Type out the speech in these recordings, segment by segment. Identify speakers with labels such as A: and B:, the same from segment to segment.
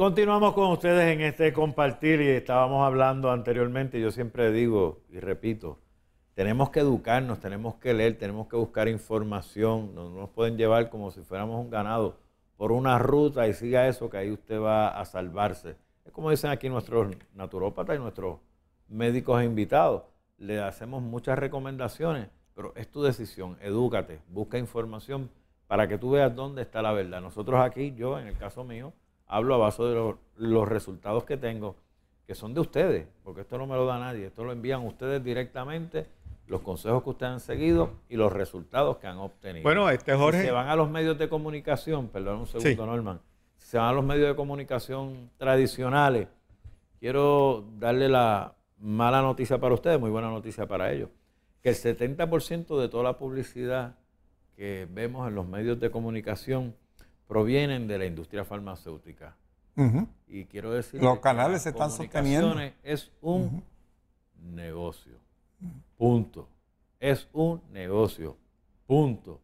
A: Continuamos con ustedes en este compartir y estábamos hablando anteriormente, yo siempre digo y repito, tenemos que educarnos, tenemos que leer, tenemos que buscar información, no nos pueden llevar como si fuéramos un ganado por una ruta y siga eso que ahí usted va a salvarse. Es como dicen aquí nuestros naturópatas y nuestros médicos invitados, le hacemos muchas recomendaciones, pero es tu decisión, edúcate, busca información para que tú veas dónde está la verdad. Nosotros aquí, yo en el caso mío, hablo a base de los resultados que tengo, que son de ustedes, porque esto no me lo da nadie, esto lo envían ustedes directamente, los consejos que ustedes han seguido y los resultados que han obtenido. Bueno, este Jorge... Si se van a los medios de comunicación, perdón un segundo, Norman, si se van a los medios de comunicación tradicionales, quiero darle la mala noticia para ustedes, muy buena noticia para ellos, que el 70% de toda la publicidad que vemos en los medios de comunicación provienen de la industria farmacéutica. Y quiero decir... Los canales se están sosteniendo. Es un negocio. Punto. Es un negocio. Punto.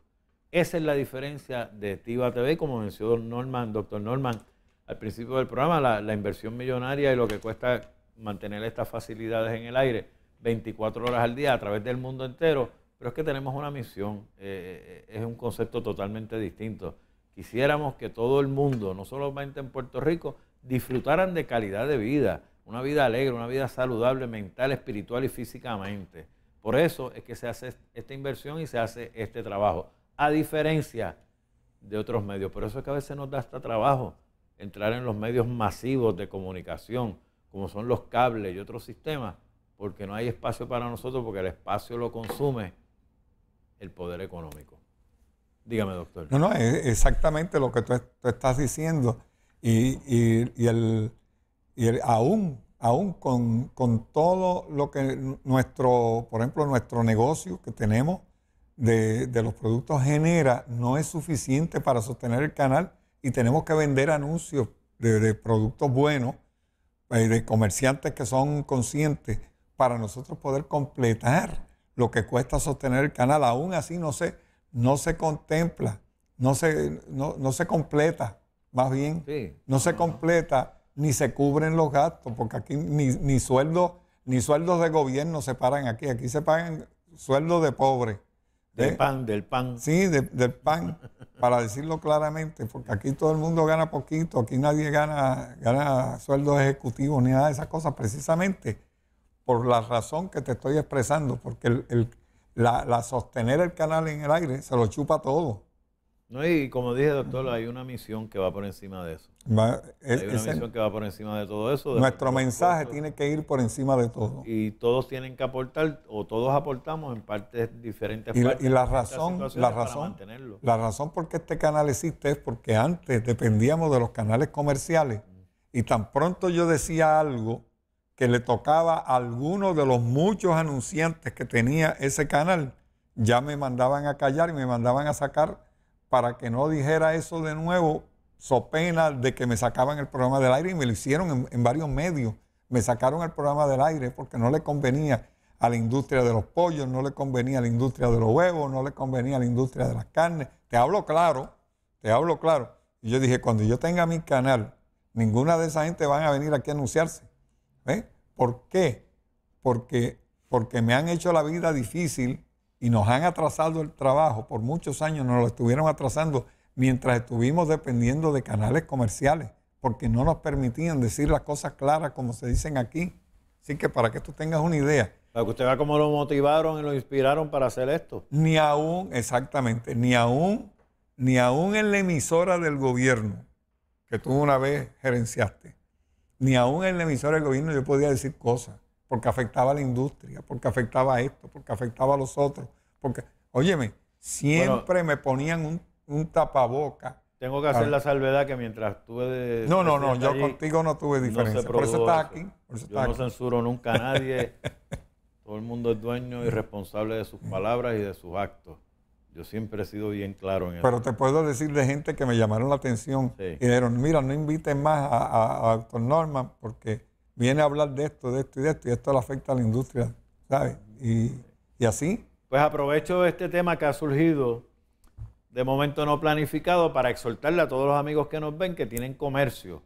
A: Esa es la diferencia de Tiva TV, como mencionó Norman, doctor Norman, al principio del programa, la, inversión millonaria y lo que cuesta mantener estas facilidades en el aire 24 horas al día a través del mundo entero, pero es que tenemos una misión, eh, eh, eh, es un concepto totalmente distinto. Quisiéramos que todo el mundo, no solamente en Puerto Rico, disfrutaran de calidad de vida, una vida alegre, una vida saludable mental, espiritual y físicamente. Por eso es que se hace esta inversión y se hace este trabajo, a diferencia de otros medios. Por eso es que a veces nos da hasta trabajo entrar en los medios masivos de comunicación, como son los cables y otros sistemas, porque no hay espacio para nosotros, porque el espacio lo consume el poder económico. Dígame, doctor. No, no, es
B: exactamente lo que tú, estás diciendo. Y, y, aún, aún con, todo lo que nuestro, por ejemplo, nuestro negocio que tenemos de, los productos genera, no es suficiente para sostener el canal y tenemos que vender anuncios de, de productos buenos, eh, de comerciantes que son conscientes, para nosotros poder completar lo que cuesta sostener el canal. Aún así, no sé no se contempla, no se, no, se completa, más bien, no se completa ni se cubren los gastos, porque aquí ni, ni sueldos ni sueldos de gobierno se paran aquí, aquí se pagan sueldos de pobre. ¿eh? Del pan, del pan. Sí, del pan, para decirlo claramente, porque aquí todo el mundo gana poquito, aquí nadie gana, gana sueldos ejecutivos ni nada de esas cosas, precisamente por la razón que te estoy expresando, porque el, la, la, sostener el canal en el aire se lo chupa todo.
A: No, y como dije, doctor, hay una misión que va por encima de eso. hay una misión que va por encima de todo eso. nuestro mensaje
B: tiene que ir por encima de todo.
A: Y todos tienen que aportar, o todos aportamos en partes diferentes. Y, la razón, la razón, la
B: razón por qué este canal existe es porque antes dependíamos de los canales comerciales. Y tan pronto yo decía algo, que le tocaba a alguno de los muchos anunciantes que tenía ese canal, ya me mandaban a callar y me mandaban a sacar para que no dijera eso de nuevo, so pena de que me sacaban el programa del aire y me lo hicieron en, varios medios. Me sacaron el programa del aire porque no le convenía a la industria de los pollos, no le convenía a la industria de los huevos, no le convenía a la industria de las carnes. Te hablo claro, te hablo claro. Y yo dije, cuando yo tenga mi canal, ninguna de esa gente van a venir aquí a anunciarse. ¿Eh? ¿Por qué? Porque, porque me han hecho la vida difícil y nos han atrasado el trabajo. Por muchos años nos lo estuvieron atrasando mientras estuvimos dependiendo de canales comerciales, porque no nos permitían decir las cosas claras como se dicen aquí. Así que para que tú tengas una idea. Para que usted vea cómo lo motivaron y lo inspiraron para hacer esto. Ni aún, exactamente, ni aún, ni aún en la emisora del gobierno que tú una vez gerenciaste ni aún en la emisora del gobierno yo podía decir cosas, porque afectaba a la industria, porque afectaba a esto, porque afectaba a los otros. Porque, óyeme, siempre me ponían un, un tapaboca. Tengo que hacer ah. la
A: salvedad que mientras tuve de. No, no, no, yo contigo no tuve diferencia. por eso estás aquí. yo no censuro nunca a nadie. Todo el mundo es dueño y responsable de sus palabras y de sus actos. Yo siempre he sido bien claro en eso. Pero te
B: puedo decir de gente que me llamaron la atención y dijeron, mira, no inviten más a, a, Norman porque viene a hablar de esto, de esto y de esto, y esto le afecta a la industria, ¿sabes? Y, así. Pues
A: aprovecho este tema que ha surgido de momento no planificado para exhortarle a todos los amigos que nos ven que tienen comercio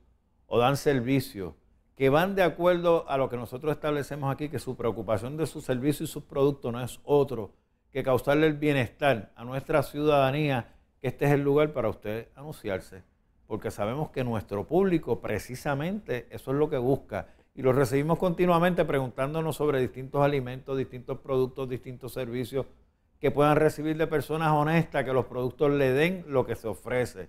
A: o dan servicio, que van de acuerdo a lo que nosotros establecemos aquí, que su preocupación de su servicio y sus productos no es otro que causarle el bienestar a nuestra ciudadanía, que este es el lugar para usted anunciarse, porque sabemos que nuestro público precisamente eso es lo que busca. Y lo recibimos continuamente preguntándonos sobre distintos alimentos, distintos productos, distintos servicios que puedan recibir de personas honestas, que los productos le den lo que se ofrece.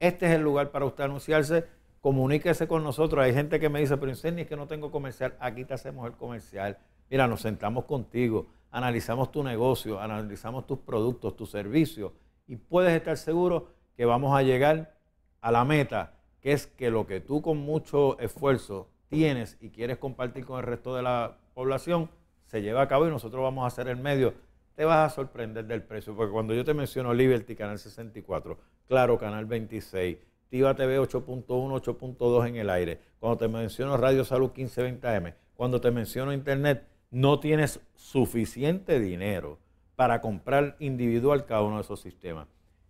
A: Este es el lugar para usted anunciarse. Comuníquese con nosotros. Hay gente que me dice, pero ni es que no tengo comercial. Aquí te hacemos el comercial mira, nos sentamos contigo, analizamos tu negocio, analizamos tus productos, tus servicios y puedes estar seguro que vamos a llegar a la meta, que es que lo que tú con mucho esfuerzo tienes y quieres compartir con el resto de la población, se lleva a cabo y nosotros vamos a hacer el medio. Te vas a sorprender del precio, porque cuando yo te menciono Liberty, Canal 64, claro, Canal 26, Tiva TV 8.1, 8.2 en el aire, cuando te menciono Radio Salud 1520M, cuando te menciono Internet, no tienes suficiente dinero para comprar individual cada uno de esos sistemas.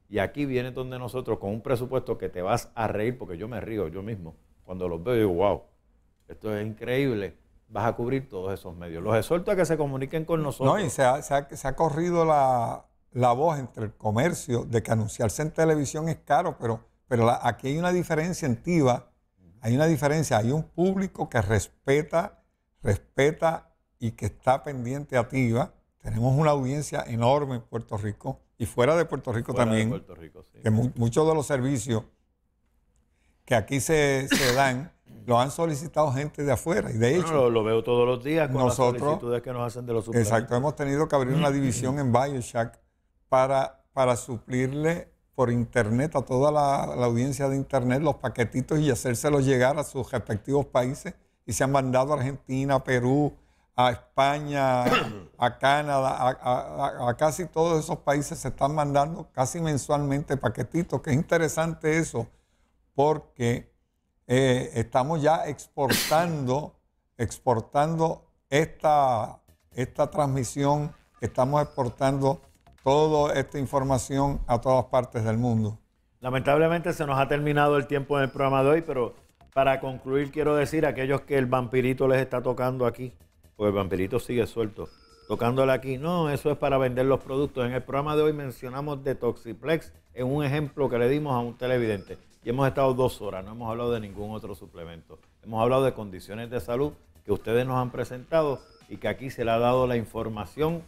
A: Y aquí viene donde nosotros, con un presupuesto que te vas a reír, porque yo me río yo mismo, cuando los veo digo, wow, esto es increíble, vas a cubrir todos esos medios. Los exhorto a que se comuniquen con nosotros. No, y se
B: ha, corrido la, voz entre el comercio de que anunciarse en televisión es caro, pero, pero aquí hay una diferencia en Tiba hay una diferencia, hay un público que respeta, respeta y que está pendiente activa. Tenemos una audiencia enorme en Puerto Rico y fuera de Puerto Rico también. Puerto Rico, Que muchos de los servicios que aquí se, se dan lo han solicitado gente de afuera. Y de hecho,
A: lo, veo todos los días con las solicitudes que nos hacen de los Exacto, hemos
B: tenido que abrir una división en Bioshack para, para suplirle por internet a toda la, la, audiencia de internet los paquetitos y hacérselos llegar a sus respectivos países. Y se han mandado a Argentina, Perú, a España, a Canadá, a, casi todos esos países se están mandando casi mensualmente paquetitos, que es interesante eso, porque eh, estamos ya exportando, exportando esta, esta transmisión, estamos exportando toda esta información a todas partes del mundo.
A: Lamentablemente se nos ha terminado el tiempo en el programa de hoy, pero para concluir quiero decir a aquellos que el vampirito les está tocando aquí pues el vampirito sigue suelto. Tocándole aquí, no, eso es para vender los productos. En el programa de hoy mencionamos Detoxiplex, en un ejemplo que le dimos a un televidente. Y hemos estado dos horas, no hemos hablado de ningún otro suplemento. Hemos hablado de condiciones de salud que ustedes nos han presentado y que aquí se le ha dado la información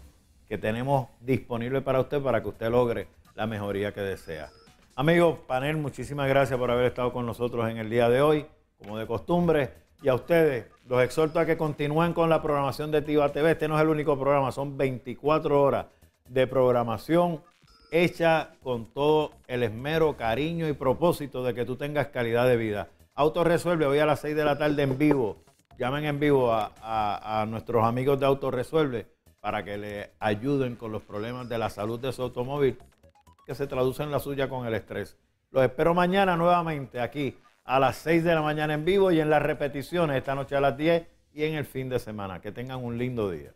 A: que tenemos disponible para usted para que usted logre la mejoría que desea. Amigo panel, muchísimas gracias por haber estado con nosotros en el día de hoy, como de costumbre, y a ustedes los exhorto a que continúen con la programación de Tiva TV. Este no es el único programa, son 24 horas de programación hecha con todo el esmero, cariño y propósito de que tú tengas calidad de vida. Autoresuelve hoy a las 6 de la tarde en vivo. Llamen en vivo a, a nuestros amigos de Autoresuelve para que le ayuden con los problemas de la salud de su automóvil, que se traducen la suya con el estrés. Los espero mañana nuevamente aquí a las 6 de la mañana en vivo y en las repeticiones esta noche a las 10 y en el fin de semana. Que tengan un lindo día.